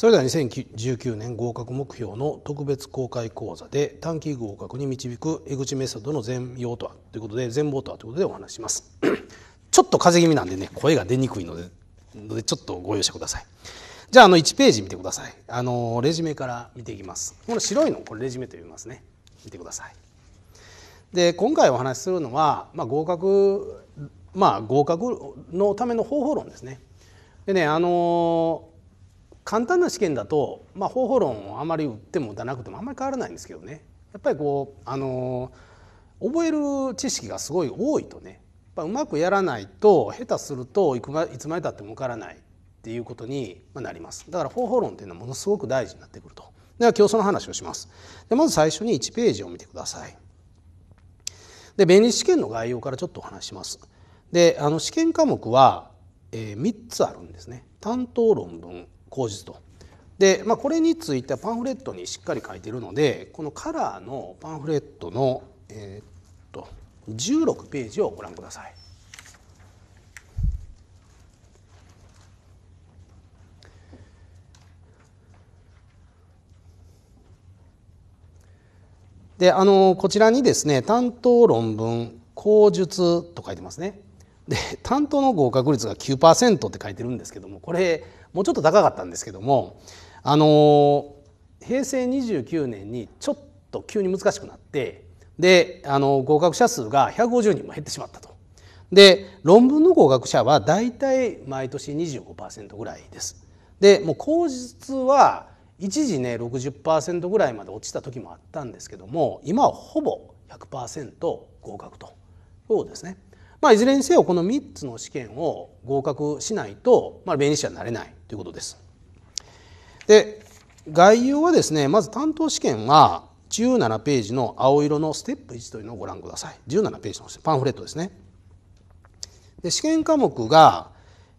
それでは2019年合格目標の特別公開講座で短期合格に導く江口メソッドの全容とはということで全貌とはということでお話します ちょっと風邪気味なんでね声が出にくいのでのでちょっとご容赦くださいじゃああの1ページ見てくださいあのレジュメから見ていきますこの白いのこれレジュメと言いますね見てくださいで今回お話しするのは、まあ、合格まあ合格のための方法論ですねでねあの簡単な試験だと、まあ、方法論をあまり打っても打たなくてもあんまり変わらないんですけどねやっぱりこうあの覚える知識がすごい多いとねやっぱうまくやらないと下手するといくまいつまでたっても受からないっていうことになりますだから方法論っていうのはものすごく大事になってくるとでは競争の話をしますでまず最初に1ページを見てくださいで弁理試験の概要からちょっとお話しますであの試験科目は、えー、3つあるんですね担当論文口述と。で、まあ、これについてはパンフレットにしっかり書いてるのでこのカラーのパンフレットの、えー、っと16ページをご覧ください。であのこちらにですね担当論文口述と書いてますねで担当の合格率が9%って書いてるんですけどもこれもうちょっと高かったんですけどもあの平成29年にちょっと急に難しくなってであの合格者数が150人も減ってしまったと。で論文の合格者は大体毎年25%ぐらいです。でもう口実は一時ね60%ぐらいまで落ちた時もあったんですけども今はほぼ100%合格とそうですね。まあ、いずれにせよこの3つの試験を合格しないと、まあ、弁理士はなれないということです。で概要はですねまず担当試験は17ページの青色のステップ1というのをご覧ください17ページのパンフレットですね。で試験科目が、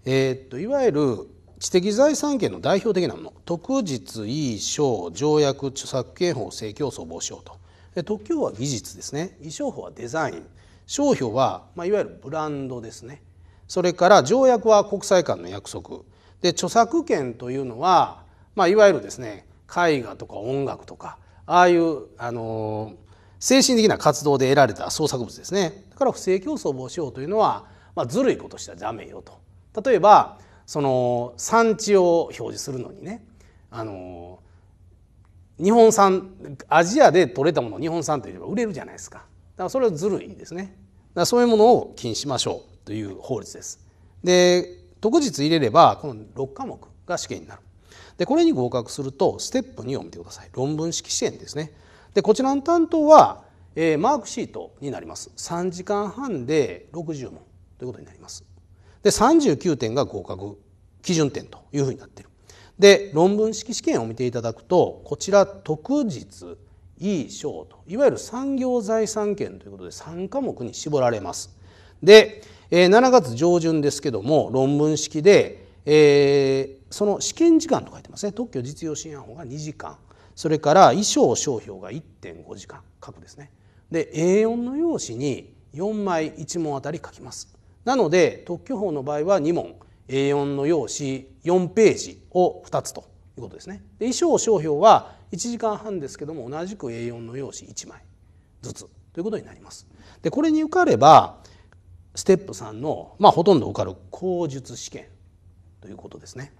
えー、っといわゆる知的財産権の代表的なもの特実意商条約著作権法制競争防止法と特許法は技術ですね意商法はデザイン商標は、まあ、いわゆるブランドですねそれから条約は国際間の約束で著作権というのは、まあ、いわゆるですね絵画とか音楽とかああいう、あの精神的な活動で得られた創作物ですねだから不正競争防止法というのは、まあ、ずるいことしたらダメよと例えばその産地を表示するのにね、あの日本産アジアで取れたものを日本産といえば売れるじゃないですかだからそれはずるいですね。だからそういうものを禁止しましょうという法律です。で特日入れればこの6科目が試験になる。でこれに合格するとステップ2を見てください論文式試験ですね。でこちらの担当は、えー、マークシートになります。3時間半で60問ということになります。で39点が合格基準点というふうになっている。で論文式試験を見ていただくとこちら特日いい賞といわゆる産業財産権ということで3科目に絞られます。で7月上旬ですけども論文式で、えー、その試験時間と書いてますね特許実用新案法が2時間それから衣装商標が1.5時間書くですね。で A4 の用紙に4枚1問あたり書きます。なので特許法の場合は2問 A4 の用紙4ページを2つということですね。で衣装商標は1時間半ですけども同じく A4 の用紙1枚ずつということになります。でこれに受かればステップ3の、まあ、ほとんど受かる口述試験ということですね。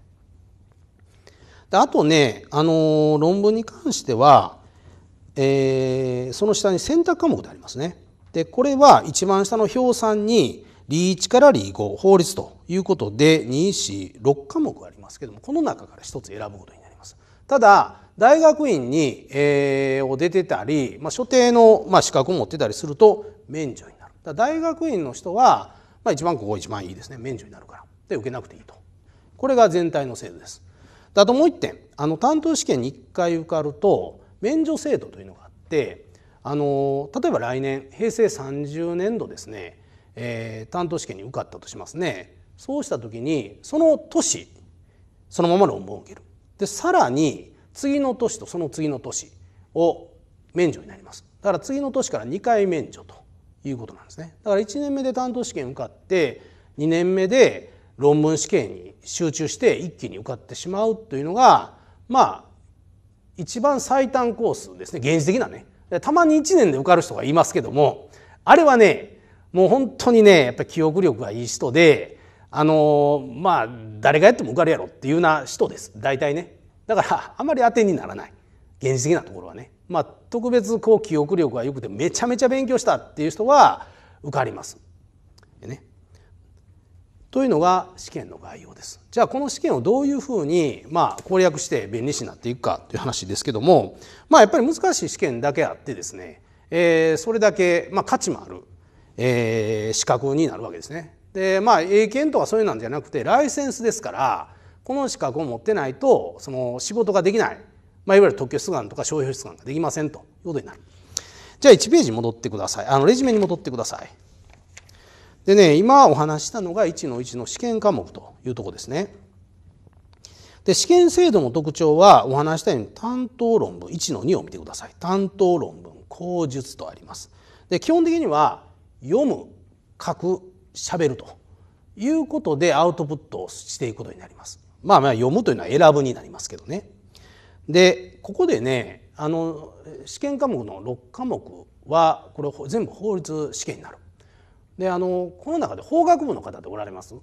であとね、あのー、論文に関しては、えー、その下に選択科目でありますね。でこれは一番下の表3にー1から理5法律ということで246科目ありますけどもこの中から1つ選ぶことになります。ただ大学院に、えー、を出てたり、まあ、所定の、まあ、資格を持ってたりすると免除になる。大学院の人は、まあ、一番ここ一番いいですね免除になるから。で受けなくていいと。これが全体の制度です。あともう一点あの担当試験に1回受かると免除制度というのがあってあの例えば来年平成30年度ですね、えー、担当試験に受かったとしますねそうした時にその年そのまま論文を受けるでさらに次の年とその次の年を免除になりますだから次の年から2回免除ということなんですねだから1年目で担当試験受かって2年目で論文試験に集中して一気に受かってしまうというのがまあ一番最短コースですね現実的なねたまに1年で受かる人がいますけどもあれはねもう本当にねやっぱり記憶力がいい人であのまあ誰がやっても受かるやろっていうような人です大体ねだからあまり当てにならない現実的なところはね、まあ、特別こう記憶力が良くてめちゃめちゃ勉強したっていう人は受かります。ね、というのが試験の概要です。じゃあこの試験をどういうふうにまあ攻略して便利士になっていくかという話ですけども、まあ、やっぱり難しい試験だけあってですね、えー、それだけまあ価値もある、えー、資格になるわけですね。でまあ英検とかそういうなんじゃなくてライセンスですからこの資格を持ってないとその仕事ができない、まあ、いわゆる特許出願とか商標出願ができませんということになる。じゃあ1ページに戻ってください。あのレジュメに戻ってください。でね、今お話したのが1の1の試験科目というとこですね。で試験制度の特徴はお話したように担当論文1の2を見てください。担当論文口述とあります。で基本的には読む書くしゃべるということでアウトプットをしていくことになります。まあまあ読むというのは選ぶになりますけどね。でここでねあの試験科目の6科目はこれ全部法律試験になる。であのこの中で法学部の方っておられます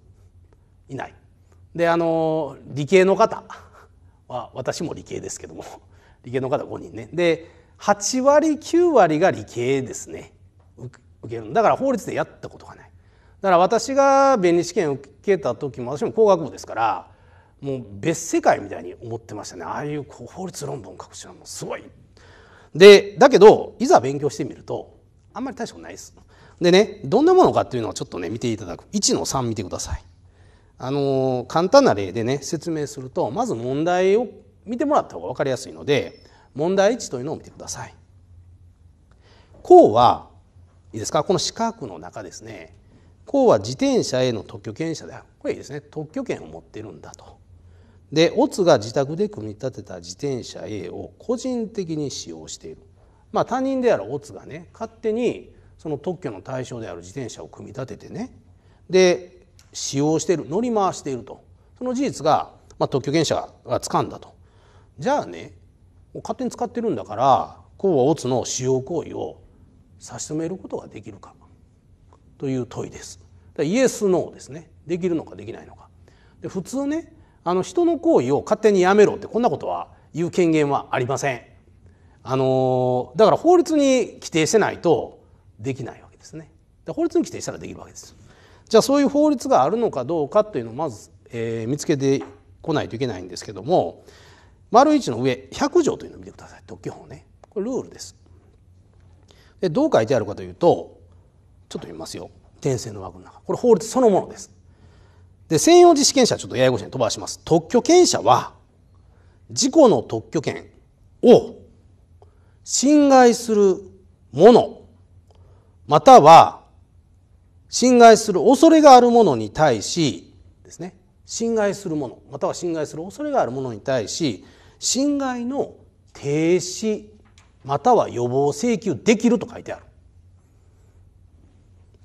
いない。であの理系の方 は私も理系ですけども 理系の方5人ね。で8割9割が理系ですね受けるだから法律でやったことがない。だから私が弁理試験受けた時も私も工学部ですからもう別世界みたいに思ってましたねああいう法律論文を書く人はもうすごい。でだけどいざ勉強してみるとあんまり大したことないです。でねどんなものかっていうのをちょっとね見ていただく1の3見てください。あの簡単な例でね説明するとまず問題を見てもらった方が分かりやすいので問題1というのを見てください。こうはいいですかこの四角の中ですねこうは自転車への特許権者であるこれいいですね特許権を持ってるんだとでオツが自宅で組み立てた自転車 A を個人的に使用している、まあ、他人であるオツがね勝手にその特許の対象である自転車を組み立ててねで使用している乗り回しているとその事実が、まあ、特許権者が掴んだとじゃあね勝手に使ってるんだからこうはオツの使用行為を差し止めることができるかという問いですイエス・ノーですねできるのかできないのかで普通ねあの人の行為を勝手にやめろってこんなことは言う権限はありません。あのだから法律に規定してないとできないわけですね。法律に規定したらできるわけです。じゃあそういう法律があるのかどうかというのをまず、えー、見つけてこないといけないんですけども丸一の上100条というのを見てください特許法ねこれルールです。でどう書いてあるかというとちょっと見ますよ転生の枠の中これ法律そのものです。で専用自主権者ちょっとややこしい飛ばします特許権者は事故の特許権を侵害するものまたは侵害する恐れがあるものに対しですね侵害するものまたは侵害する恐れがあるものに対し侵害の停止または予防請求できると書いてある。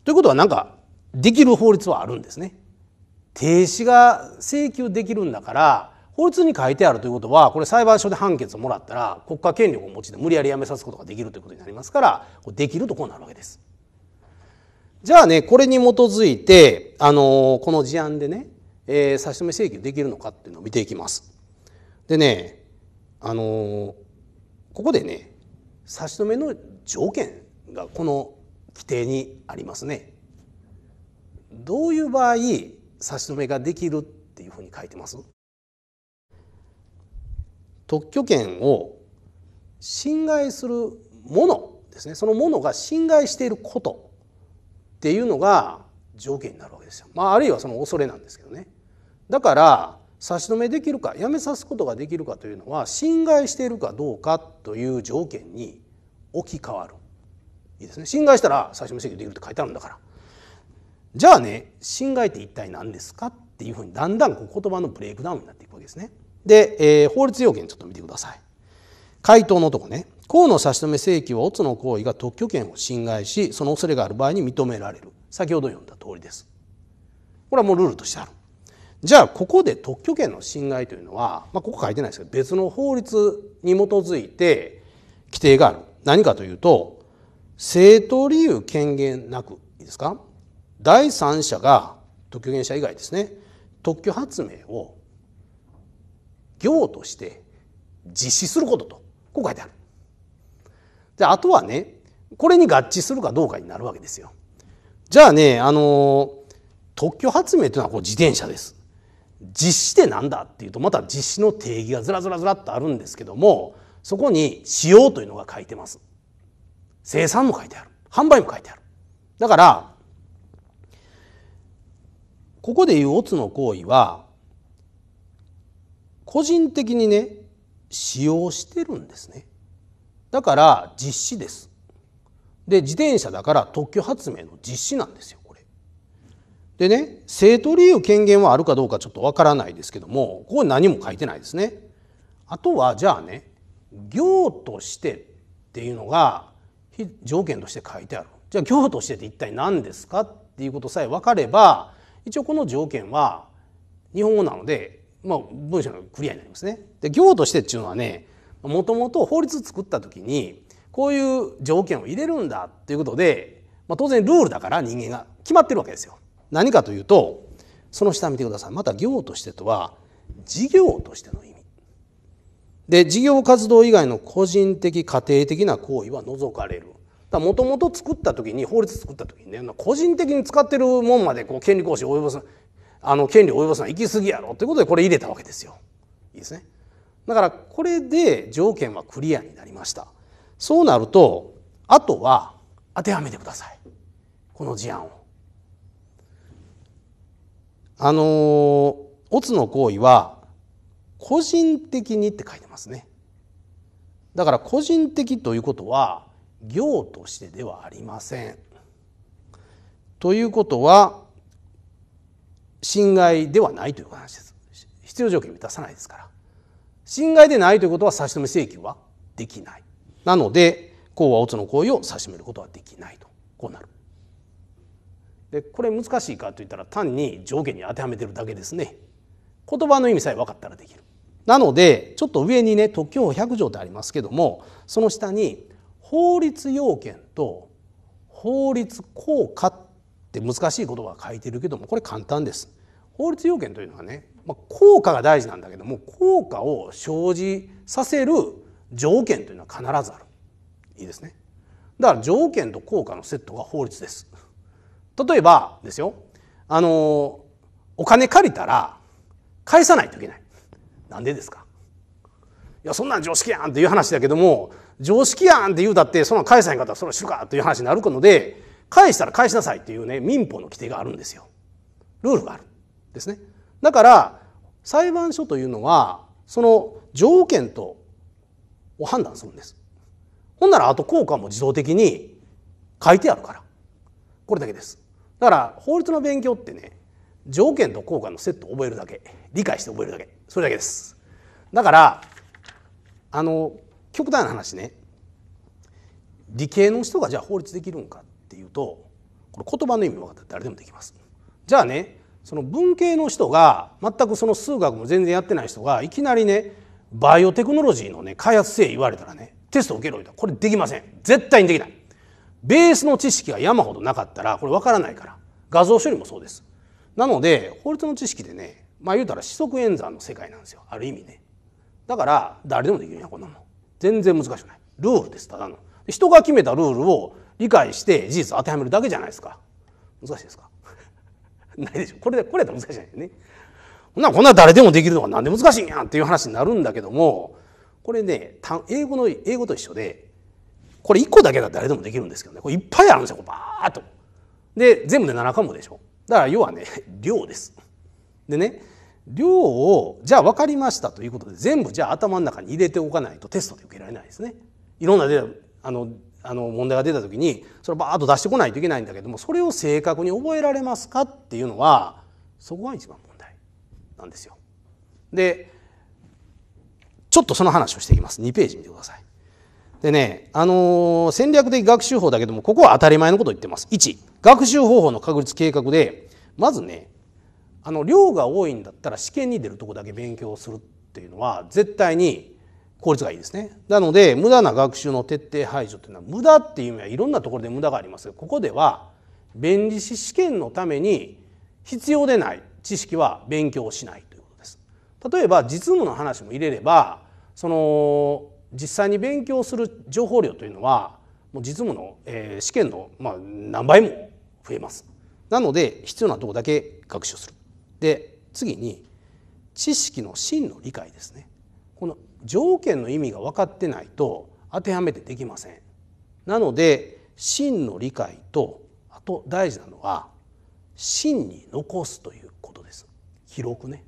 ということは何かできる法律はあるんですね。停止が請求できるんだから法律に書いてあるということはこれ裁判所で判決をもらったら国家権力を持ちで無理やり辞めさすことができるということになりますからできるとこうなるわけです。じゃあねこれに基づいて、あのこの事案でね、えー、差し止め請求できるのかっていうのを見ていきます。でね、あのここでね差し止めの条件がこの規定にありますね。どういう場合差し止めができるっていうふうに書いてます。特許権を侵害するものですねそのものが侵害していることっていうのが条件になるわけですよ、まあ、あるいはその恐れなんですけどね。だから差し止めできるかやめさすことができるかというのは侵害しているかどうかという条件に置き換わる。いいですね侵害したら差し止め請求できるって書いてあるんだからじゃあね侵害って一体何ですかっていうふうにだんだんこう言葉のブレイクダウンになっていくわけですね。で、えー、法律要件ちょっと見てください。回答のとこね公の差し止め請求は乙の行為が特許権を侵害しその恐れがある場合に認められる先ほど読んだ通りです。これはもうルールとしてある。じゃあここで特許権の侵害というのは、まあ、ここ書いてないですけど別の法律に基づいて規定がある何かというと正当理由権限なくいいですか第三者が特許権者以外ですね特許発明を業として実施することとこう書いてある。であとはねこれに合致するかどうかになるわけですよ。じゃあねあの特許発明というのはこう自転車です。実施ってんだっていうとまた実施の定義がずらずらずらっとあるんですけどもそこに使用というのが書いてます。生産も書いてある販売も書いてある。だからここで言うオツの行為は個人的にね使用してるんですねだから実施ですで自転車だから特許発明の実施なんですよこれでね生徒理由権限はあるかどうかちょっとわからないですけどもここに何も書いてないですねあとはじゃあね行としてっていうのが条件として書いてあるじゃあ行としてって一体何ですかっていうことさえ分かれば一応この条件は日本語なので、まあ、文章がクリアになりますね。で行としてっていうのはねもともと法律作った時にこういう条件を入れるんだっていうことで、まあ、当然ルールだから人間が決まってるわけですよ。何かというとその下見てくださいまた行としてとは事業としての意味。で事業活動以外の個人的家庭的な行為は除かれる。だもともと作った時に法律作った時にね個人的に使ってるもんまでこう権利行使及ぼすあの権利及ぼすのは行き過ぎやろということでこれ入れたわけですよ。いいですね。だからこれで条件はクリアになりました。そうなるとあとは当てはめてくださいこの事案を。あのオツの行為は個人的にって書いてますね。だから個人的ということは行としてではありません。ということは侵害ではないという話です。必要条件満たさないですから。侵害でないということは差し止め請求はできない。なので公は乙の行為を差し止めることはできないとこうなる。でこれ難しいかといったら単に条件に当てはめてるだけですね。言葉の意味さえ分かったらできる。なのでちょっと上にね特許法100条ってありますけどもその下に法律要件と法律効果って難しい言葉が書いてるけどもこれ簡単です。法律要件というのはね、まあ、効果が大事なんだけども効果を生じさせる条件というのは必ずある。いいですね。だから条件と効果のセットが法律です。例えばですよ、あのお金借りたら返さないといけない。なんでですかいや、そんなん常識やんっていう話だけども、常識やんって言うたって、その返さへん方はたらそれるかという話になるので、返したら返しなさいっていうね、民法の規定があるんですよ。ルールがある。ですね。だから、裁判所というのは、その条件と、を判断するんです。ほんなら、あと効果も自動的に書いてあるから。これだけです。だから、法律の勉強ってね、条件と効果のセットを覚えるだけ。理解して覚えるだけ。それだけです。だから、あの極端な話ね理系の人がじゃあ法律できるんかっていうとこれ言葉の意味分かったら誰でもできます。じゃあねその文系の人が全くその数学も全然やってない人がいきなりねバイオテクノロジーのね開発性言われたらねテスト受けろよとこれできません絶対にできないベースの知識が山ほどなかったらこれ分からないから画像処理もそうですなので法律の知識でねまあ言うたら四則演算の世界なんですよある意味ねだから誰でもできるやこんなもん全然難しくないルールですただの人が決めたルールを理解して事実当てはめるだけじゃないですか難しいですか ないでしょこれでこれだと難しいよねこんなこんな誰でもできるのが何で難しいんやんっていう話になるんだけどもこれね英語の英語と一緒でこれ1個だけだ誰でもできるんですけどねこれいっぱいあるんですよバーッと。で全部で7科目でしょだから要はね量です。でね量をじゃあ分かりましたということで全部じゃあ頭の中に入れておかないとテストで受けられないですね。いろんなデあのあの問題が出た時にそれをバーッと出してこないといけないんだけどもそれを正確に覚えられますかっていうのはそこが一番問題なんですよ。でちょっとその話をしていきます。2ページ見てください。でね、あのー、戦略的学習法だけどもここは当たり前のことを言ってます。1学習方法の確立計画でまずねあの量が多いんだったら試験に出るとこだけ勉強するっていうのは絶対に効率がいいですね。なので無駄な学習の徹底排除っていうのは無駄っていう意味はいろんなところで無駄がありますがここでは弁理士試験のために必要でない知識は勉強しないということです。例えば実務の話も入れればその実際に勉強する情報量というのはもう実務の、えー、試験の、まあ、何倍も増えます。なので必要なとこだけ学習する。で次に知識の真の理解ですねこの条件の意味が分かってないと当てはめてできません。なので真の理解とあと大事なのは真に残すということです。記録ね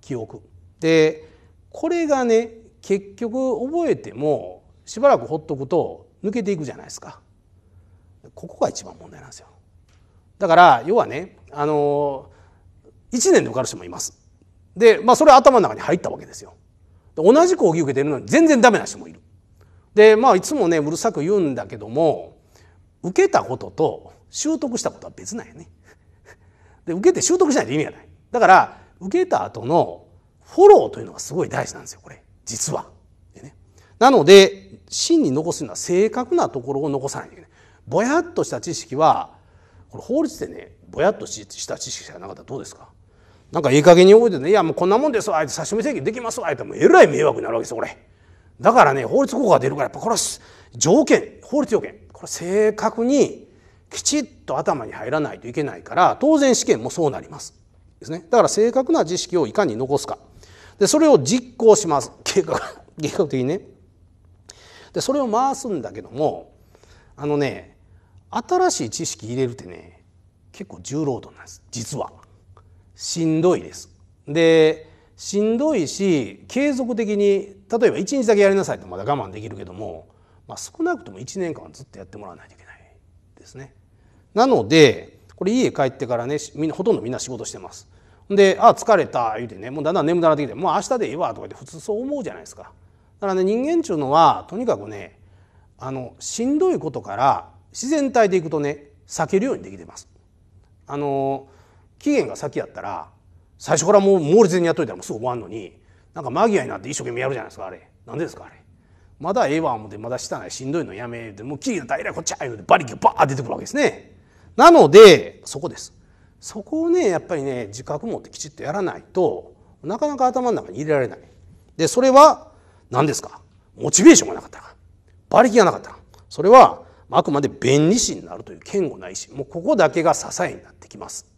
記憶でこれがね結局覚えてもしばらくほっとくと抜けていくじゃないですかここが一番問題なんですよだから要はねあの1年で受かる人もいます。で、まあそれ頭の中に入ったわけですよ。同じ講義受けてるのに全然ダメな人もいる。で、まあいつもね、うるさく言うんだけども、受けたことと習得したことは別なんやね。で、受けて習得しないと意味がない。だから、受けた後のフォローというのがすごい大事なんですよ、これ。実は。でね、なので、真に残すのは正確なところを残さないといけない。ぼやっとした知識は、これ法律でね、ぼやっとした知識じゃなかったらどうですかなんかいい加減に覚えてね、いやもうこんなもんですわ、あいつ差しめ請求できますわ、あいつもうえらい迷惑になるわけですよ、これ。だからね、法律効果が出るから、やっぱこれは条件、法律条件、これ正確にきちっと頭に入らないといけないから、当然試験もそうなります。ですね。だから正確な知識をいかに残すか。で、それを実行します。計画、計画的にね。で、それを回すんだけども、あのね、新しい知識入れるってね、結構重労働なんです、実は。しんどいです。でしんどいし継続的に例えば1日だけやりなさいとまだ我慢できるけども、まあ、少なくとも1年間ずっとやってもらわないといけないですね。なのでこれ家帰ってからねみんなほとんどみんな仕事してます。で「あ疲れた」言うてねもうだんだん眠くなってきて「もう明日でいいわ」とか言って普通そう思うじゃないですか。だからね人間っちゅうのはとにかくねあのしんどいことから自然体でいくとね避けるようにできてます。あの期限が先やったら最初からもう猛烈にやっといたらもうすぐ終わんのになんか間際になって一生懸命やるじゃないですかあれ何でですかあれまだええわ思ってまだしたないしんどいのやめでもう期限大体こっちゃいうて馬力がバー出てくるわけですねなのでそこですそこをねやっぱりね自覚持ってきちっとやらないとなかなか頭の中に入れられないでそれは何ですかモチベーションがなかったら馬力がなかったらそれはあくまで弁理士になるという堅固ないしもうここだけが支えになってきます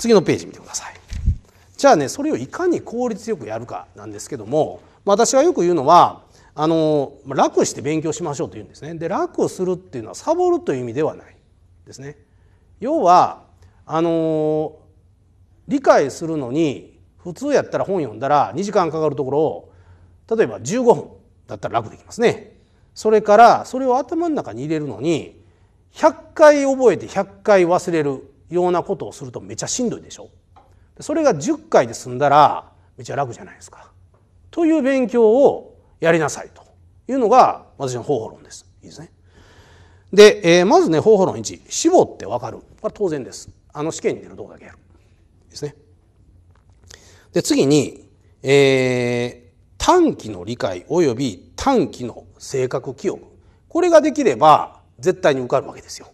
次のページ見てください。じゃあねそれをいかに効率よくやるかなんですけども私がよく言うのはあの楽して勉強しましょうと言うんですね。で楽をするっていうのはサボるという意味ではないですね。要はあの理解するのに普通やったら本読んだら2時間かかるところを例えば15分だったら楽できますね。それからそれを頭の中に入れるのに100回覚えて100回忘れるようなことをするとめちゃしんどいでしょそれが10回で済んだらめちゃ楽じゃないですか。という勉強をやりなさいというのが私の方法論です。いいですね。で、えー、まずね方法論1絞ってわかるこれ当然です。あの試験に出る動画だけやる。ですね。で次に、えー、短期の理解及び短期の性格記憶これができれば絶対に受かるわけですよ。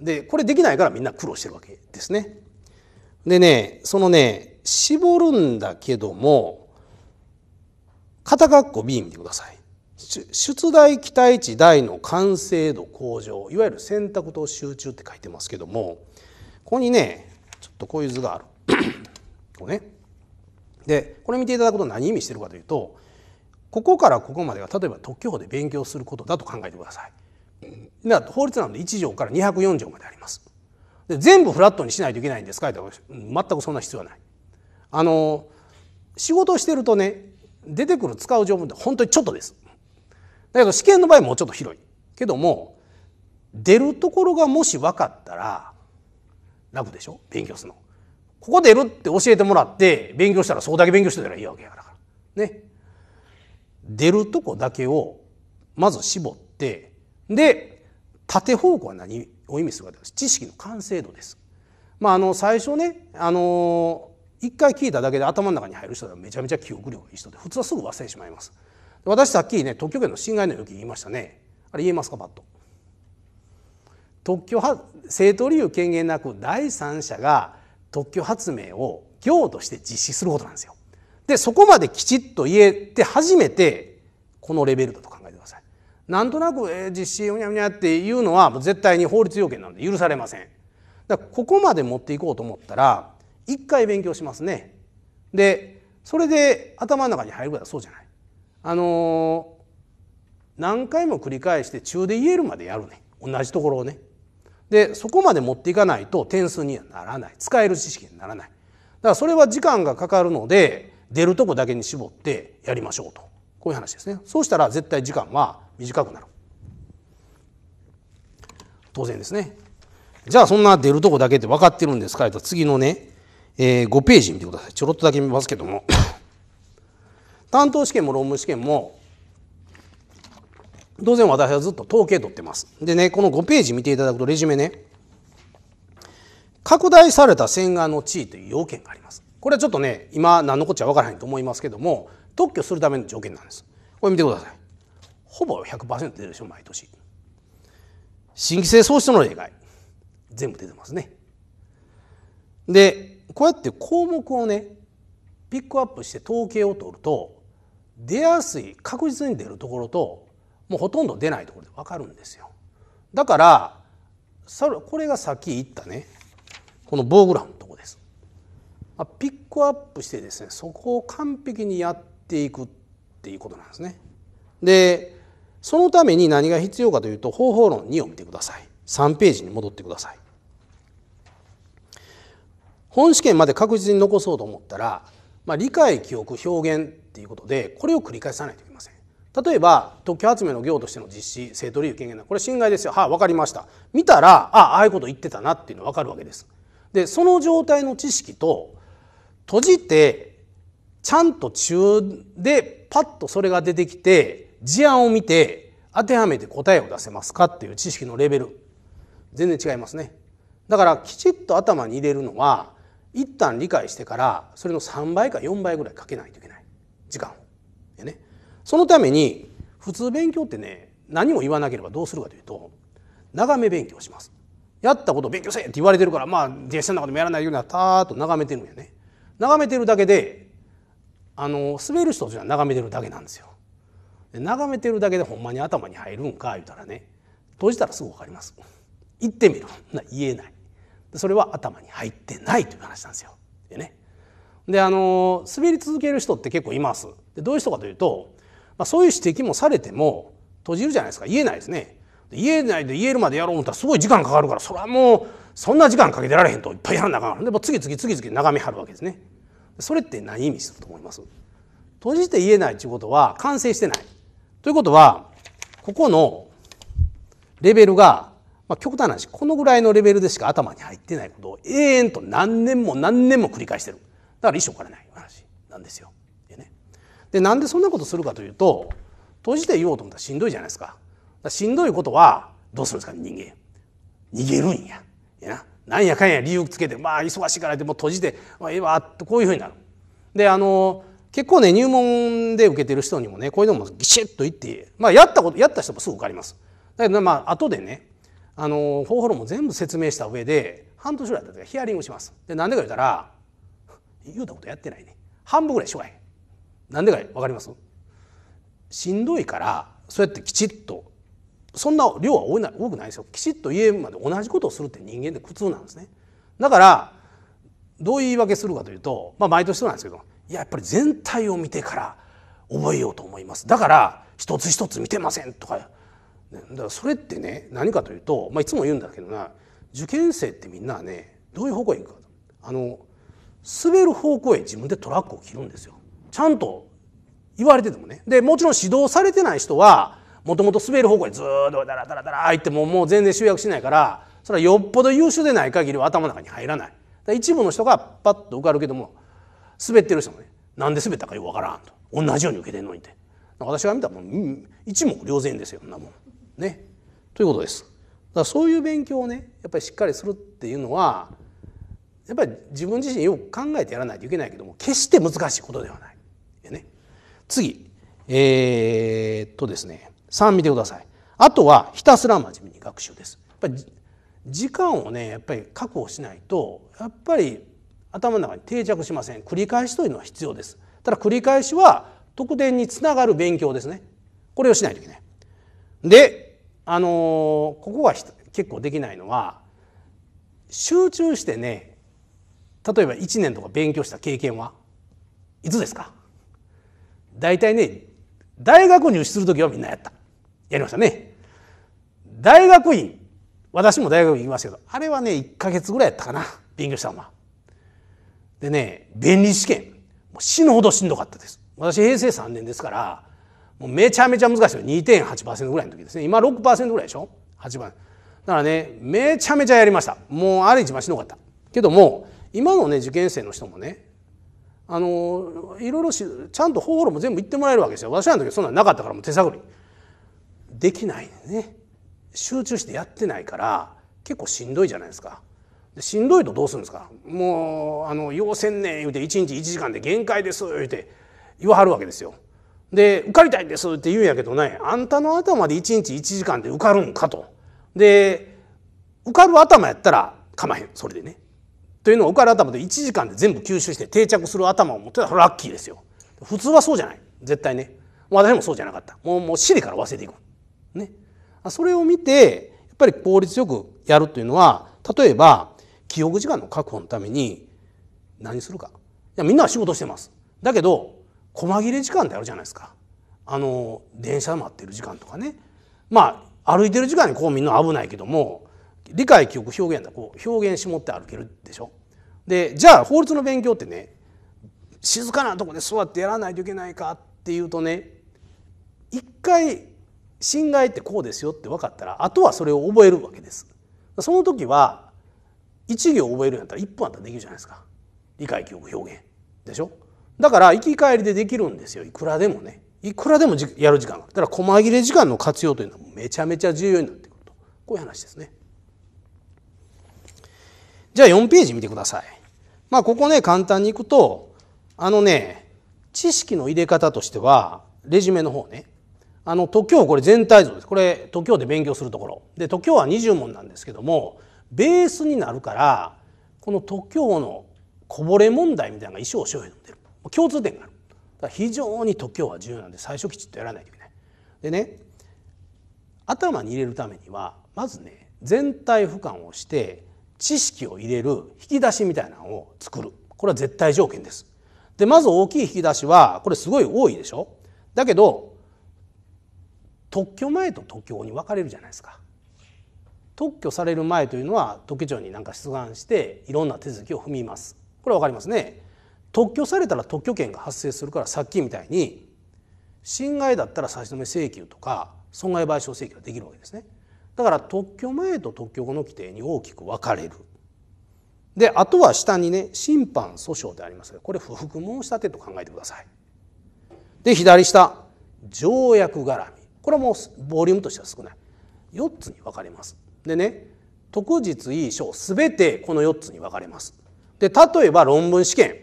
で、これできないからみんな苦労してるわけですね。でね、そのね、絞るんだけども、肩括弧 B 見てください。出題期待値大の完成度向上、いわゆる選択と集中って書いてますけども、ここにね、ちょっとこういう図がある。こうね。で、これ見ていただくと何意味してるかというと、ここからここまでが例えば特許法で勉強することだと考えてください。法律なんで1条から204条まであります。で全部フラットにしないといけないんですかい全くそんな必要はない。あの仕事をしてるとね出てくる使う条文って本当にちょっとです。だけど試験の場合もうちょっと広い。けども出るところがもし分かったら楽でしょ勉強するの。ここ出るって教えてもらって勉強したらそこだけ勉強してたらいいわけやから。ね。出るとこだけをまず絞ってで縦方向は何を意味するかというと知識の完成度です。まあ、あの最初ね、あの一回聞いただけで頭の中に入る人はめちゃめちゃ記憶力がいい人で普通はすぐ忘れてしまいます。私さっきね特許権の侵害の要件言いましたねあれ言えますかパッと。特許正当理由権限なく第三者が特許発明を業として実施することなんですよ。でそこまできちっと言えて初めてこのレベルだと考なんとなく、えー、実施うにゃうにゃっていうのは絶対に法律要件なので許されません。だからここまで持っていこうと思ったら一回勉強しますね。でそれで頭の中に入るからそうじゃない。あのー、何回も繰り返して中で言えるまでやるね同じところをね。でそこまで持っていかないと点数にはならない使える知識にならないだからそれは時間がかかるので出るとこだけに絞ってやりましょうとこういう話ですねそうしたら絶対時間は短くなる当然ですねじゃあそんな出るとこだけって分かってるんですかと次のね、えー、5ページ見てくださいちょろっとだけ見ますけども 担当試験も論文試験も当然私はずっと統計取ってますでねこの5ページ見ていただくとレジュメね拡大された線画の地位という要件がありますこれはちょっとね今何のこっちゃ分からへんと思いますけども特許するための条件なんですこれ見てくださいほぼ100%出るでしょ毎年新規性創出の例外全部出てますねでこうやって項目をねピックアップして統計を取ると出やすい確実に出るところともうほとんど出ないところで分かるんですよだからこれがさっき言ったねこの棒グラフのとこですピックアップしてですねそこを完璧にやっていくっていうことなんですねでそのために何が必要かというと方法論2を見てください3ページに戻ってください本試験まで確実に残そうと思ったら、まあ、理解記憶表現っていうことでこれを繰り返さないといけません例えば特許集めの業としての実施生取理由権限なこれ侵害ですよはい、あ、分かりました見たらああああいうこと言ってたなっていうの分かるわけですでその状態の知識と閉じてちゃんと中でパッとそれが出てきて事案を見て当てはめて答えを出せますかっていう知識のレベル全然違いますねだからきちっと頭に入れるのは一旦理解してからそれの3倍か4倍ぐらいかけないといけない時間を。でねそのために普通勉強ってね何も言わなければどうするかというと眺め勉強します。やったこと勉強せえって言われてるからまあ電車の中でもやらないようになっと眺めてるんやね。眺めてるだけであの滑る人じゃ眺めてるだけなんですよ。眺めてるだけでほんまに頭に入るんか言うたらね閉じたらすぐ分かります言ってみるな言えないそれは頭に入ってないという話なんですよ。でねであの滑り続ける人って結構います。でどういう人かというと、まあ、そういう指摘もされても閉じるじゃないですか言えないですね。言えないで言えるまでやろう思ったらすごい時間かかるからそれはもうそんな時間かけてられへんといっぱいやらなあかんでも次々次々眺めはるわけですね。それって何意味すると思います閉じて言えないっいうことは完成してないということは、ここのレベルが、まあ、極端な話、このぐらいのレベルでしか頭に入ってないことを永遠と何年も何年も繰り返してる。だから一生からない話なんですよ。でね。で、なんでそんなことするかというと、閉じて言おうと思ったらしんどいじゃないですか。かしんどいことは、どうするんですか、人間。逃げるんや。いやな。なんやかんや理由つけて、まあ忙しいからでも閉じて、まあ、ええわ、こういうふうになる。で、あの、結構ね入門で受けてる人にもねこういうのもギシッと言って、まあ、やったことやった人もすぐ受かりますだけどまあ後でねあの方法論も全部説明した上で半年ぐらいだったらヒアリングしますでなんでか言ったら言うたことやってないね半分ぐらいしょうへんなんでか分かりますしんどいからそうやってきちっとそんな量は多いな多くないですよきちっと家まで同じことをするって人間って苦痛なんですねだからどうう言い訳するかというと、まあ、毎年そうなんですけどいややっぱり全体を見てから覚えようと思いますだから一つ一つ見てませんとかだからそれってね何かというと、まあ、いつも言うんだけどな受験生ってみんなはねどういう方向へ行くかあの滑る方向へ自分でトラックを切るんですよちゃんと言われててもねでもちろん指導されてない人はもともと滑る方向へずっとダラダラダラいってももう全然集約しないからそれはよっぽど優秀でない限りは頭の中に入らない一部の人がパッと受かるけども滑ってる人もねなんで滑ったかよくわからんと同じように受けてんのにって私が見たらもう一目瞭然ですよそんなもん。ね。ということです。だからそういう勉強をねやっぱりしっかりするっていうのはやっぱり自分自身よく考えてやらないといけないけども決して難しいことではない。ね、次えー、っとですね3見てください。あとはひたすら真面目に学習です。やっぱり時間をねやっぱり確保しないとやっぱり頭の中に定着しません繰り返しというのは必要ですただ繰り返しは特典につながる勉強ですねこれをしないといけないであのー、ここが結構できないのは集中してね例えば1年とか勉強した経験はいつですか大体ね大学入試する時はみんなやったやりましたね大学院私も大学院行きましたけどあれはね1か月ぐらいやったかな勉強したのはでね、弁理試験。死ぬほどしんどかったです。私、平成3年ですから、もうめちゃめちゃ難しいの。2.8%ぐらいの時ですね。今6%ぐらいでしょ ?8 番。だからね、めちゃめちゃやりました。もうあれ一番しんどかった。けども、今のね、受験生の人もね、あの、いろいろし、ちゃんと方法論も全部言ってもらえるわけですよ。私らの時そんなのなかったからもう手探り。できないね。集中してやってないから、結構しんどいじゃないですか。しんどいとどうするんですかもうあの要せんねん言うて1日1時間で限界です言うて言わはるわけですよ。で受かりたいんですって言うんやけどねあんたの頭で1日1時間で受かるんかと。で受かる頭やったらかまへんそれでね。というのを受かる頭で1時間で全部吸収して定着する頭を持ってたらラッキーですよ。普通はそうじゃない絶対ね。私もそうじゃなかった。もうもう尻から忘れていく。ね。それを見てやっぱり効率よくやるというのは例えば記憶時間の確保のために何するかいやみんなは仕事してますだけど細切れ時間であるじゃないですかあの電車待ってる時間とかねまあ歩いてる時間にこうみんな危ないけども理解記憶表現だこう表現しもって歩けるでしょでじゃあ法律の勉強ってね静かなとこで座ってやらないといけないかっていうとね一回侵害ってこうですよって分かったらあとはそれを覚えるわけです。その時は1行覚えるんやったら1分あったらできるじゃないですか理解記憶表現でしょだから行き帰りでできるんですよいくらでもねいくらでもやる時間がだから細切れ時間の活用というのはめちゃめちゃ重要になってくるとこういう話ですねじゃあ4ページ見てくださいまあここね簡単にいくとあのね知識の入れ方としてはレジュメの方ねあの徒教これ全体像ですこれ徒教で勉強するところで徒教は20問なんですけどもベースになるからこの特許のこぼれ問題みたいなのが衣装商品に出る共通点がある非常に特許は重要なんで最初きちっとやらないといけないでね頭に入れるためにはまずね全体俯瞰をして知識を入れる引き出しみたいなのを作るこれは絶対条件ですでまず大きい引き出しはこれすごい多いでしょだけど特許前と特許後に分かれるじゃないですか特許される前というのは特許庁になんか出願していろんな手続きを踏みますこれわかりますね特許されたら特許権が発生するからさっきみたいに侵害だったら差し止め請求とか損害賠償請求ができるわけですねだから特許前と特許後の規定に大きく分かれるであとは下にね審判訴訟でありますがこれ不服申し立てと考えてくださいで左下条約絡みこれはもうボリュームとしては少ない4つに分かれますでね特実い意書べてこの4つに分かれます。で例えば論文試験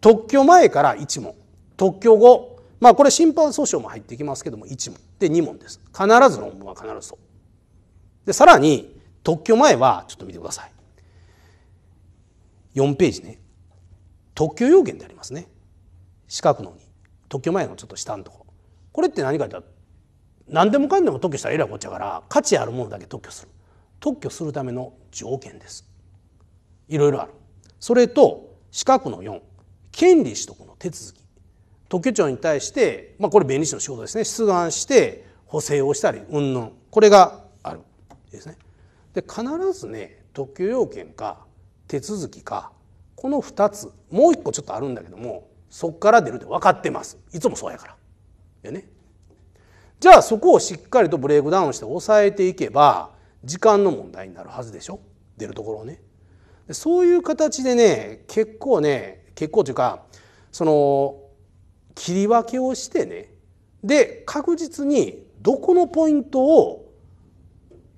特許前から1問特許後まあこれ審判訴訟も入ってきますけども1問で2問です必ず論文は必ずそう。でさらに特許前はちょっと見てください4ページね特許要件でありますね四角のに特許前のちょっと下のとここれって何か言った何でもかんでも特許したらえらいこっちゃから価値あるものだけ特許する特許するための条件ですいろいろあるそれと四角の4権利取得の手続き特許庁に対して、まあ、これ弁理士の仕事ですね出願して補正をしたり云々これがあるですねで必ずね特許要件か手続きかこの2つもう1個ちょっとあるんだけどもそこから出るって分かってますいつもそうやから。ね、じゃあそこをしっかりとブレイクダウンして抑えていけば時間の問題になるはずでしょ出るところをね。そういう形でね結構ね結構というかその切り分けをしてねで確実にどこのポイントを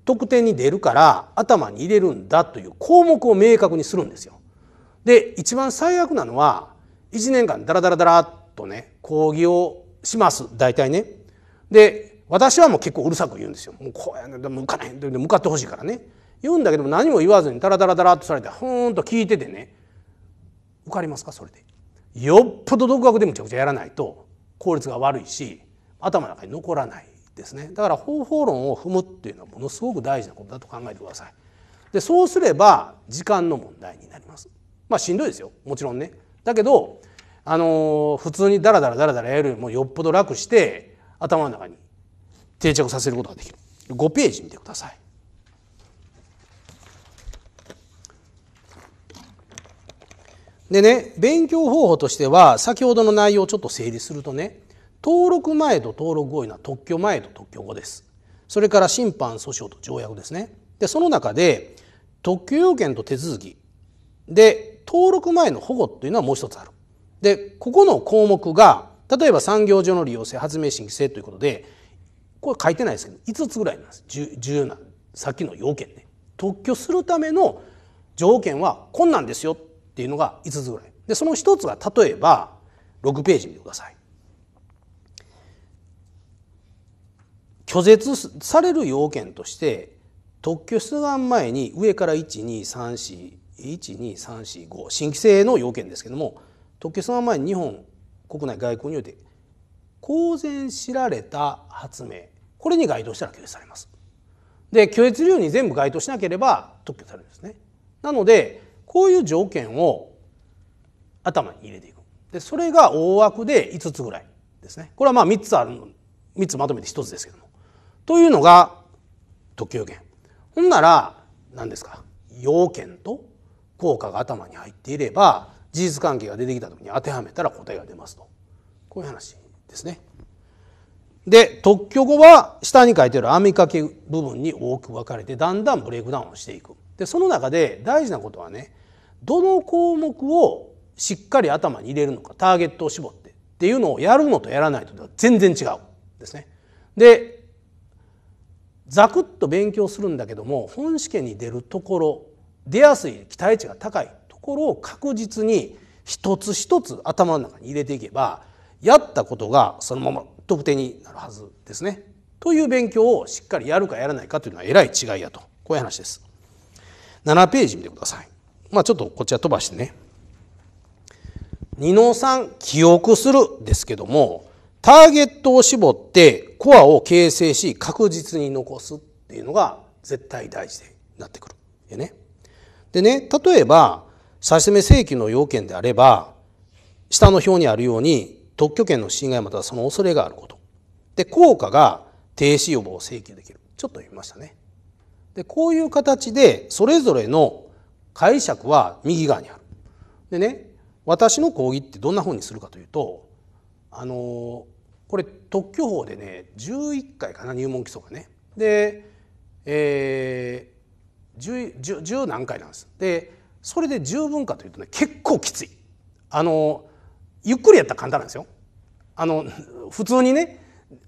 得点に出るから頭に入れるんだという項目を明確にするんですよ。で一番最悪なのは1年間ダラダラダラっとね講義をします大体ね。で私はもう結構うるさく言うんですよ。もうこうやねでも向かないで向かってほしいからね。言うんだけども何も言わずにダラダラダラっとされてふーんと聞いててね受かりますかそれで。よっぽど独学でむちゃくちゃやらないと効率が悪いし頭の中に残らないですね。だから方法論を踏むっていうのはものすごく大事なことだと考えてください。でそうすれば時間の問題になります。まあしんどいですよもちろんね。だけどあのー、普通にダラダラダラダラやるよりもよっぽど楽して頭の中に定着させることができる5ページ見てくださいでね勉強方法としては先ほどの内容をちょっと整理するとね登録前と登録後いうのは特許前と特許後ですそれから審判訴訟と条約ですねでその中で特許要件と手続きで登録前の保護というのはもう一つあるでここの項目が例えば産業上の利用性発明新規性ということでこれ書いてないですけど5つぐらいなんです重要なさっきの要件ね特許するための条件は困難ですよっていうのが5つぐらいでその1つが例えば6ページ見てください拒絶される要件として特許出願前に上から123412345新規制の要件ですけども特許出願前に日本国内外交において公然知られた発明これに該当したら拒絶されます。で拒絶理由に全部該当しなければ特許されるんですね。なのでこういう条件を頭に入れていく。でそれが大枠で5つぐらいですね。これはまあ3つある3つまとめて1つですけども。というのが特許要件。ほんなら何ですか要件と効果が頭に入っていれば事実関係が出てきた時に当てはめたら答えが出ますとこういう話ですね。で特許後は下に書いてある編みかけ部分に多く分かれてだんだんブレイクダウンしていくでその中で大事なことはねどの項目をしっかり頭に入れるのかターゲットを絞ってっていうのをやるのとやらないとでは全然違うですね。でざくっと勉強するんだけども本試験に出るところ出やすい期待値が高いところを確実に一つ一つ頭の中に入れていけばやったことがそのまま得点になるはずですね。という勉強をしっかりやるかやらないかというのはえらい違いやとこういう話です。7ページ見てください。まあちょっとこちら飛ばしてね。2の3記憶するですけどもターゲットを絞ってコアを形成し確実に残すっていうのが絶対大事になってくる。でねでね例えば差し請求の要件であれば下の表にあるように特許権の侵害またはその恐れがあること。で、効果が停止予防を請求できる。ちょっと言いましたね。で、こういう形で、それぞれの解釈は右側にある。でね、私の講義ってどんなふうにするかというと、あのこれ特許法でね、11回かな、入門基礎がね。で、えー、10, 10何回なんです。で、それで十分かというとね、結構きつい。あのゆっくりやったら簡単なんですよ。あの普通にね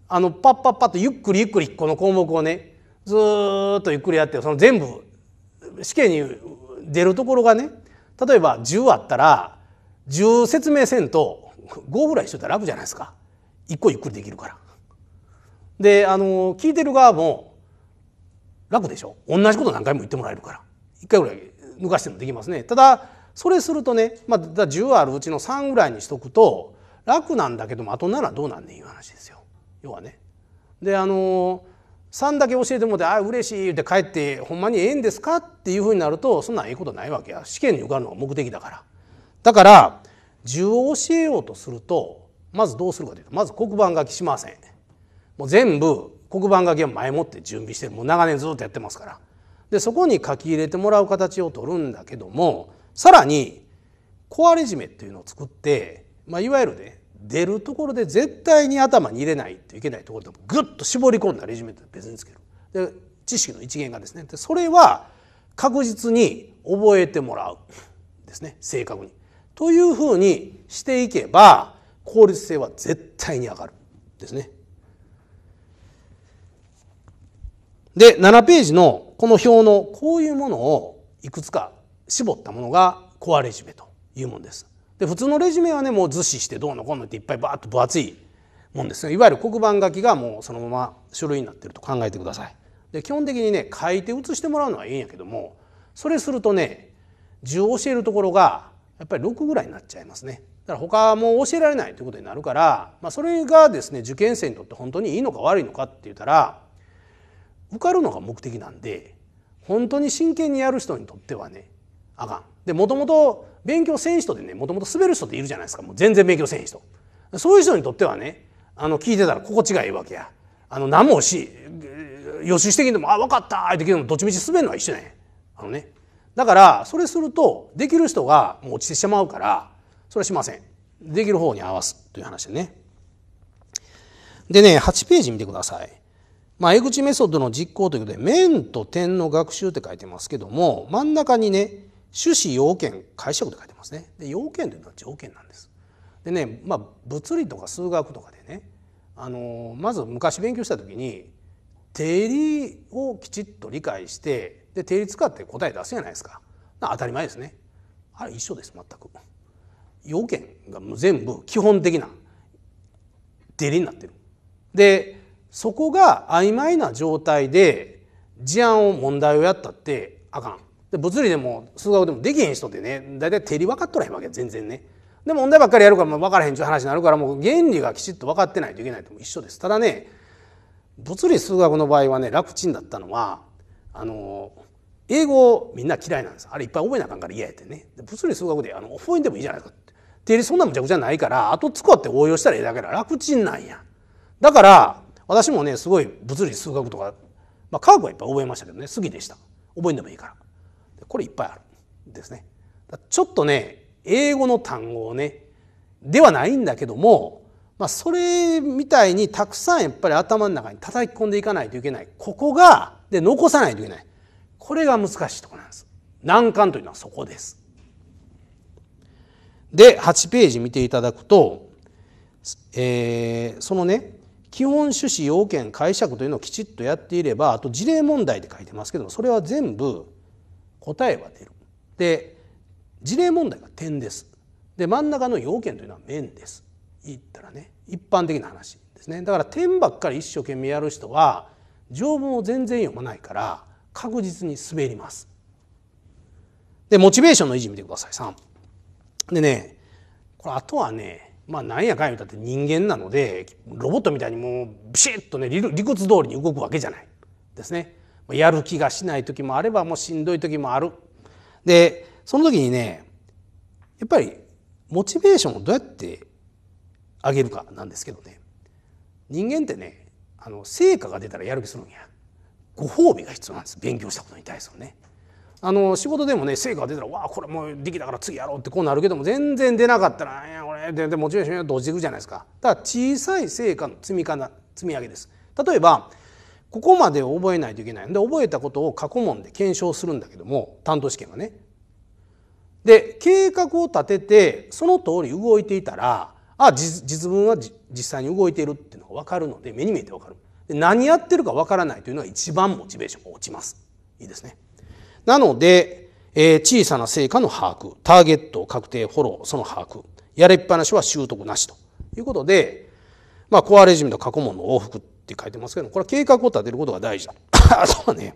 あのパッパッパッとゆっくりゆっくりこの項目をねずっとゆっくりやってその全部試験に出るところがね例えば10あったら10説明せんと5ぐらいしといたら楽じゃないですか1個ゆっくりできるから。であの聞いてる側も楽でしょ同じこと何回も言ってもらえるから1回ぐらい抜かしてもできますね。ただそれするとね、まあ、10あるうちの3ぐらいにしとくと楽なんだけどもとならどうなんねんいう話ですよ要はね。であの3だけ教えてもらって「ああ嬉しい」って帰って「ほんまにええんですか?」っていうふうになるとそんなんええことないわけや試験に受かるのが目的だから。だから10を教えようとするとまずどうするかというとまず黒板書きしません。もう全部黒板書きは前もって準備してもう長年ずっとやってますから。でそこに書き入れてもらう形を取るんだけどもさらに壊れ締めっていうのを作ってまあ、いわゆるね出るところで絶対に頭に入れないといけないところでもぐっと絞り込んだレジュメって別につけるで知識の一元がですねでそれは確実に覚えてもらうですね正確に。というふうにしていけば効率性は絶対に上がるですね。で7ページのこの表のこういうものをいくつか絞ったものがコアレジュメというものです。で普通のレジュメはねもう図示してどうのこうのっていっぱいバーッと分厚いもんですいわゆる黒板書きがもうそのまま書類になってると考えてください。で基本的にね書いて写してもらうのはいいんやけどもそれするとね字を教えるところがやっぱり6ぐらいになっちゃいますね。だから他も教えられないということになるから、まあ、それがですね受験生にとって本当にいいのか悪いのかって言ったら受かるのが目的なんで本当に真剣にやる人にとってはねあかん。でもともと勉強せん人でねもともと滑る人っているじゃないですかもう全然勉強せん人そういう人にとってはねあの聞いてたら心地がいいわけやあの何もし予習してきても「あ分かった」って言ってどっちみち滑るのは一緒ねあのねだからそれするとできる人がもう落ちてしまうからそれはしませんできる方に合わすという話でねでね8ページ見てくださいまあ、江口メソッドの実行ということで面と点の学習って書いてますけども真ん中にね趣旨要件解釈で書いてますねで要件というのは条件なんですでねまあ物理とか数学とかでねあのまず昔勉強した時に定理をきちっと理解してで定理使って答え出すじゃないですか当たり前ですねあれ一緒です全く要件が全部基本的な定理になってるでそこが曖昧な状態で事案を問題をやったってあかんで物理でも数学でもできへん人ってね大体手理分かっとらへんわけ全然ね。で問題ばっかりやるから分からへんっていう話になるからもう原理がきちっと分かってないといけないとも一緒です。ただね物理数学の場合はね楽ちんだったのはあの英語みんな嫌いなんですあれいっぱい覚えなあかんから嫌やってね物理数学であの覚えんでもいいじゃないですか定理そんなむちゃくちゃないから後使って応用したらええだけだ楽ちんなんやだから私もねすごい物理数学とか、まあ、科学はいっぱい覚えましたけどね好きでした覚えんでもいいからこれいっぱいあるんですね。ちょっとね英語の単語をねではないんだけども、まあ、それみたいにたくさんやっぱり頭の中に叩き込んでいかないといけないここがで残さないといけないこれが難しいとこなんです。難関というのはそこです。で8ページ見ていただくと、えー、そのね基本趣旨要件解釈というのをきちっとやっていればあと事例問題で書いてますけどもそれは全部答えは出る。で事例問題が点です。で真ん中の要件というのは面です。言ったらね一般的な話ですね。だから点ばっかり一生懸命やる人は条文を全然読まないから確実に滑ります。でモチベーションの維持見てください3。でねこれあとはねまあなんやかんやだって人間なのでロボットみたいにもうビシッとね理屈通りに動くわけじゃないですね。やる気がしない時もあればもうしんどい時もあるでその時にねやっぱりモチベーションをどうやって上げるかなんですけどね人間ってねあの成果が出たらやる気するんやご褒美が必要なんです勉強したことに対するねあの仕事でもね成果が出たら「わあこれもうできたから次やろう」ってこうなるけども全然出なかったら「いや俺全然モチベーション落ちていくじゃないですか」だから小さい成果の積みかな積み上げです例えばここまで覚えないといけないんで覚えたことを過去問で検証するんだけども担当試験はね。で計画を立ててその通り動いていたらあ実文は実際に動いているっていうのが分かるので目に見えて分かるで何やってるか分からないというのは一番モチベーションが落ちますいいですねなので、えー、小さな成果の把握ターゲット確定フォローその把握やれっぱなしは習得なしということで、まあ、コアレジュメと過去問の往復って書いてますけどこれは計画を立てることが大事だ あとはね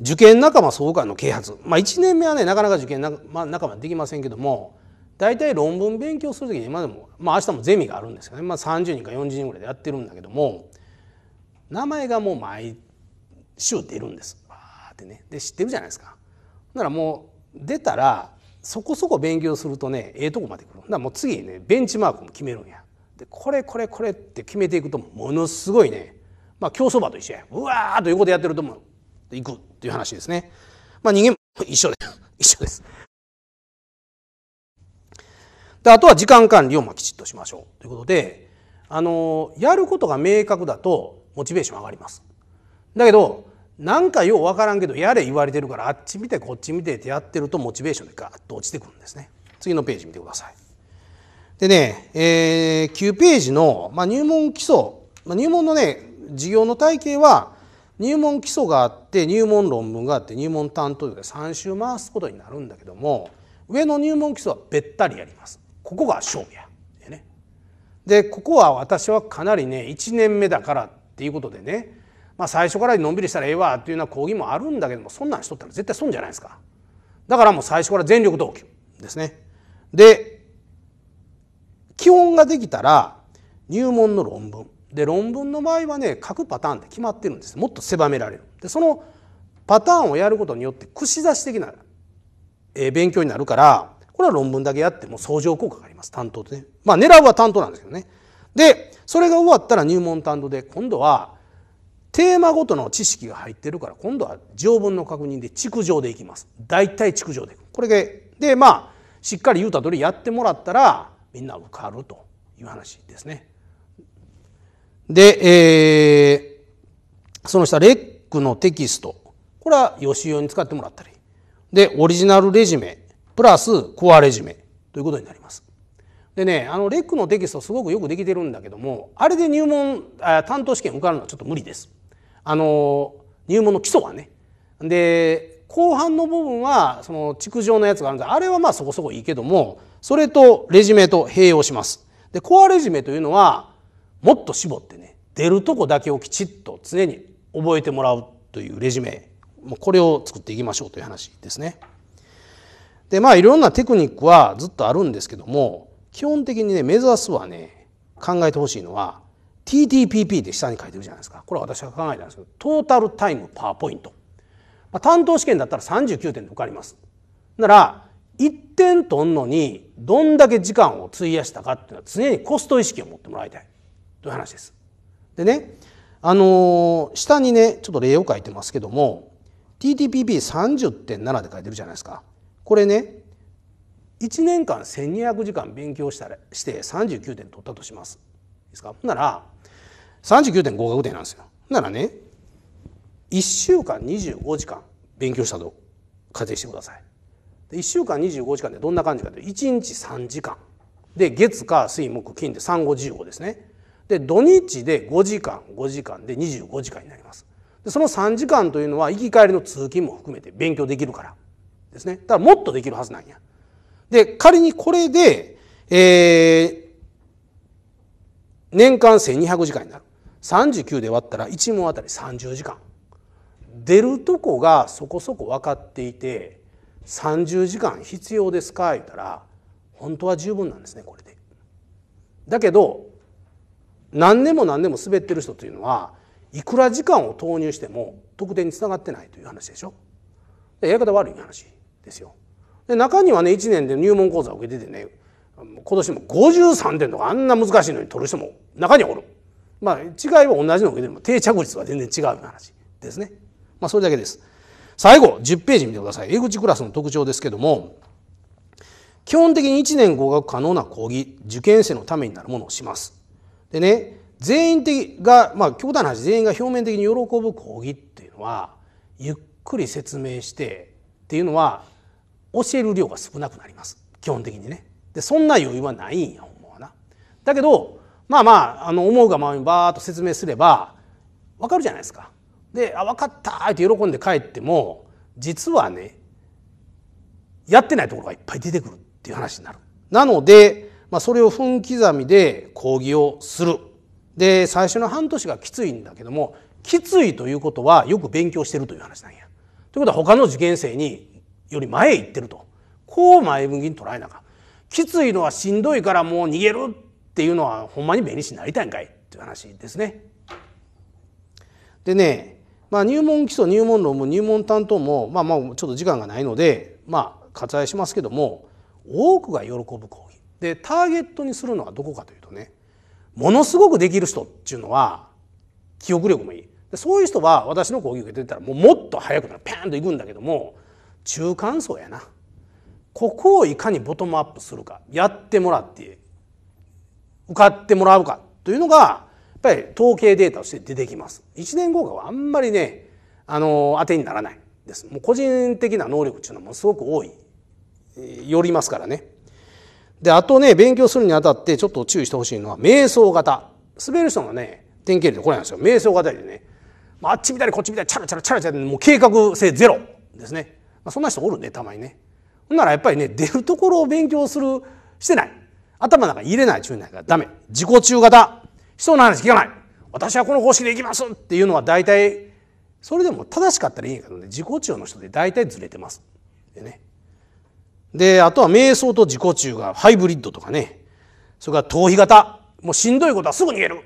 受験仲間総会の啓発、まあ、1年目はねなかなか受験仲,、まあ、仲間できませんけども大体論文勉強する時に今でも、まあ、明日もゼミがあるんですよね、まあ、30人か40人ぐらいでやってるんだけども名前がもう毎週出るんですわーってねで知ってるじゃないですか。ならもう出たらそこそこ勉強するとねええとこまで来るだからもう次ねベンチマークも決めるんやでこれこれこれって決めていくとものすごいね、まあ、競走馬と一緒やうわーと横でやってると思う行くっていう話ですね。まあ、人間も一緒で 一緒です。であとは時間管理をまあきちっとしましょうということで、あのやることが明確だとモチベーション上がります。だけどなんかよう分からんけどやれ言われてるからあっち見てこっち見てってやってるとモチベーションでガーッと落ちてくるんですね。次のページ見てください。でね、えー、9ページの、まあ、入門基礎、まあ、入門のね、事業の体系は、入門基礎があって、入門論文があって、入門担当で3週回すことになるんだけども、上の入門基礎はべったりやります。ここが勝負や。ね、で、ここは私はかなりね、1年目だからっていうことでね、まあ、最初からのんびりしたらええわっていうような講義もあるんだけども、そんなんしとったら絶対損じゃないですか。だからもう最初から全力投球ですね。で、基本ができたら入門の論文で論文の場合はね書くパターンって決まってるんですもっと狭められるでそのパターンをやることによって串刺し的な、えー、勉強になるからこれは論文だけやっても相乗効果があります担当でねまあ狙うは担当なんですけどねでそれが終わったら入門担当で今度はテーマごとの知識が入ってるから今度は条文の確認で築上でいきます大体築上でこれででまあしっかり言うた通りやってもらったらみんな受かるという話ですね。で、えー、その下レックのテキストこれは予習用に使ってもらったりでオリジナルレジュメプラスコアレジュメということになります。でねあのレックのテキストすごくよくできてるんだけどもあれで入門担当試験受かるのはちょっと無理です。あの入門の基礎はねで後半の部分はその築上のやつがあるんであれはまあそこそこいいけどもそれとレジュメと併用します。で、コアレジュメというのは、もっと絞ってね、出るとこだけをきちっと常に覚えてもらうというレジュメ、これを作っていきましょうという話ですね。で、まあいろんなテクニックはずっとあるんですけども、基本的にね、目指すはね、考えてほしいのは、TTPP で下に書いてるじゃないですか。これは私が考えたんですけど、トータルタイムパワーポイント。まあ、担当試験だったら39点で受かります。なら、1点取んのにどんだけ時間を費やしたかっていうのは常にコスト意識を持ってもらいたいという話です。でね、あのー、下にねちょっと例を書いてますけども TTPP30.7 で書いてるじゃないですか。これね1年間1200時間勉強したらして39点取ったとします。いいですかなら39点合格点なんですよ。ならね1週間25時間勉強したと仮定してください。1週間25時間でどんな感じかというと1日3時間で月火水木金で3 5 15ですねで土日で5時間5時間で25時間になりますでその3時間というのは行き帰りの通勤も含めて勉強できるからですねだからもっとできるはずなんやで仮にこれで、えー、年間1200時間になる39で割ったら1問あたり30時間出るとこがそこそこ分かっていて30時間必要ですか?」言ったら本当は十分なんですねこれで。だけど何年も何年も滑ってる人というのはいくら時間を投入しても得点につながってないという話でしょ。でやり方悪い話ですよ。で中にはね1年で入門講座を受けててね今年も53点とかあんな難しいのに取る人も中にはおる。まあ違いは同じのを受けても定着率は全然違う話ですね。まあそれだけです。最後、10ページ見てください。江口クラスの特徴ですけども、基本的に1年合格可能な講義、受験生のためになるものをします。でね、全員的が、まあ、極端な話、全員が表面的に喜ぶ講義っていうのは、ゆっくり説明してっていうのは、教える量が少なくなります。基本的にね。で、そんな余裕はないんや、ほんまはな。だけど、まあまあ、あの、思うがままにバーっと説明すれば、わかるじゃないですか。で「あ分かった」って喜んで帰っても実はねやってないところがいっぱい出てくるっていう話になる。なので、まあ、それを分刻みで講義をする。で最初の半年がきついんだけどもきついということはよく勉強してるという話なんや。ということは他の受験生により前へ行ってるとこう前向きに捉えなかきついのはしんどいからもう逃げるっていうのはほんまに弁理士になりたいんかいっていう話ですね。でねまあ、入門基礎入門論も入門担当も、まあ、まあちょっと時間がないので、まあ、割愛しますけども多くが喜ぶ講義でターゲットにするのはどこかというとねものすごくできる人っていうのは記憶力もいいでそういう人は私の講義受けてたらもうもっと早くなるピーンといくんだけども中間層やなここをいかにボトムアップするかやってもらって受かってもらうかというのがぱり統計データとして出てきます。1年後はあんまりね、あの、当てにならないです。もう個人的な能力っていうのはもすごく多い、よりますからね。で、あとね、勉強するにあたってちょっと注意してほしいのは、瞑想型。滑る人がね、典型例でこれなんですよ。瞑想型でね、あっち見たりこっち見たり、チャラチャラチャラチャラもう計画性ゼロですね。まあ、そんな人おるね、たまにね。ほんならやっぱりね、出るところを勉強する、してない。頭の中に入れない中にないからダメ。自己中型。んです。聞かない私はこの方式でいきますっていうのは大体それでも正しかったらいいけどね自己中の人で大体ずれてます。でねであとは瞑想と自己中がハイブリッドとかねそれから逃避型もうしんどいことはすぐ逃げる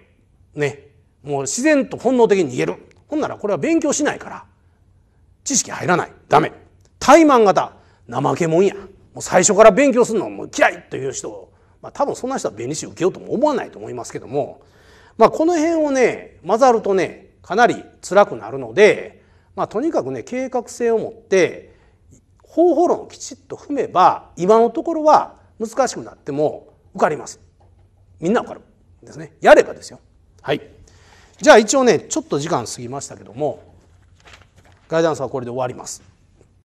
ねもう自然と本能的に逃げるほんならこれは勉強しないから知識入らないダメ怠慢型怠け者やもう最初から勉強するのもう嫌いという人まあ多分そんな人は弁理士受けようとも思わないと思いますけどもまあ、この辺をね、混ざるとね、かなり辛くなるので、まあ、とにかくね、計画性を持って、方法論をきちっと踏めば、今のところは難しくなっても受かります。みんな受かる。ですね。やればですよ。はい。じゃあ一応ね、ちょっと時間過ぎましたけども、ガイダンスはこれで終わります。